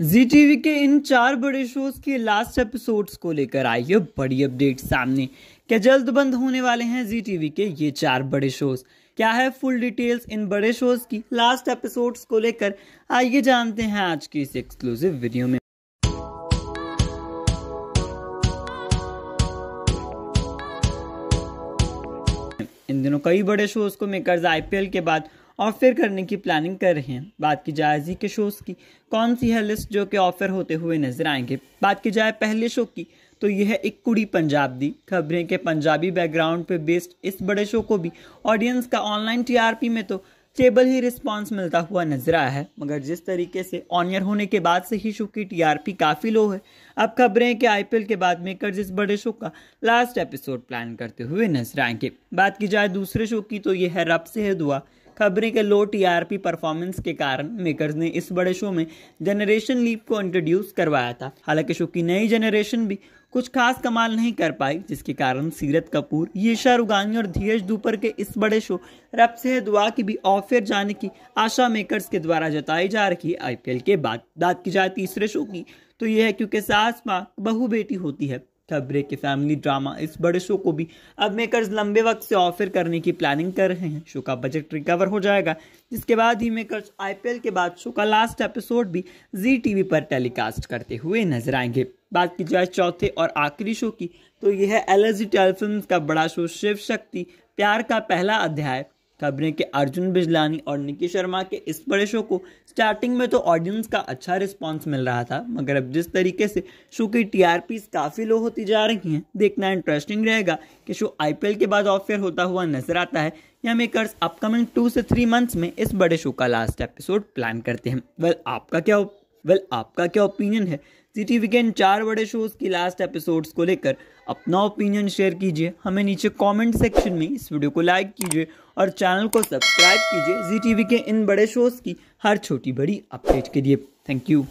जी TV के इन चार बड़े शोज के लास्ट एपिसोड्स को लेकर आई है बड़ी अपडेट सामने क्या जल्द बंद होने वाले हैं जी टीवी के ये चार बड़े शोज क्या है फुल डिटेल्स इन बड़े शोज की लास्ट एपिसोड्स को लेकर आइए जानते हैं आज की इस एक्सक्लूसिव वीडियो में इन दिनों कई बड़े शोज को मेकर्स आईपीएल के बाद ऑफ़र करने की प्लानिंग कर रहे हैं बात की जाए जी के शोज़ की कौन सी है लिस्ट जो कि ऑफ़र होते हुए नजर आएंगे बात की जाए पहले शो की तो यह है एक कुड़ी पंजाब दी खबरें के पंजाबी बैकग्राउंड पे बेस्ड इस बड़े शो को भी ऑडियंस का ऑनलाइन टीआरपी में तो स्टेबल ही रिस्पांस मिलता हुआ नजर आया है मगर जिस तरीके से ऑनियर होने के बाद से ही शो की टीआरपी काफ़ी लो है अब खबरें कि आईपीएल के बाद मेकर जिस बड़े शो का लास्ट एपिसोड प्लान करते हुए नजर आएंगे बात की जाए दूसरे शो की तो यह है रब से है दुआ खबरी के लो टीआरपी परफॉर्मेंस के कारण मेकर्स ने इस बड़े शो में जनरेशन लीप को इंट्रोड्यूस करवाया था हालांकि शो की नई जनरेशन भी कुछ खास कमाल नहीं कर पाई जिसके कारण सीरत कपूर ये शाहरुगानी और धीरज दूपर के इस बड़े शो रब से दुआ की भी ऑफर जाने की आशा मेकर्स के द्वारा जताई जा रही आईपीएल के बाद बात की जाए तीसरे शो की तो यह है क्योंकि सास माँ बहू बेटी होती है थबरे के फैमिली ड्रामा इस बड़े शो को भी अब मेकर्स लंबे वक्त से ऑफर करने की प्लानिंग कर रहे हैं शो का बजट रिकवर हो जाएगा जिसके बाद ही मेकर्स आईपीएल के बाद शो का लास्ट एपिसोड भी जी टीवी पर टेलीकास्ट करते हुए नजर आएंगे बात की जाए चौथे और आखिरी शो की तो यह है एल एस का बड़ा शो शिव शक्ति प्यार का पहला अध्याय खबरें कि अर्जुन बिजलानी और निकी शर्मा के इस बड़े शो को स्टार्टिंग में तो ऑडियंस का अच्छा रिस्पांस मिल रहा था मगर अब जिस तरीके से शो की टीआरपी काफ़ी लो होती जा रही हैं देखना इंटरेस्टिंग रहेगा कि शो आईपीएल के बाद ऑफ होता हुआ नजर आता है या मेकर्स अपकमिंग टू से थ्री मंथ्स में इस बड़े शो का लास्ट एपिसोड प्लान करते हैं वेल आपका क्या वेल well, आपका क्या ओपिनियन है सिटी वीकेंड चार बड़े शोज की लास्ट एपिसोड्स को लेकर अपना ओपिनियन शेयर कीजिए हमें नीचे कमेंट सेक्शन में इस वीडियो को लाइक कीजिए और चैनल को सब्सक्राइब कीजिए जी टीवी के इन बड़े शोज की हर छोटी बड़ी अपडेट के लिए थैंक यू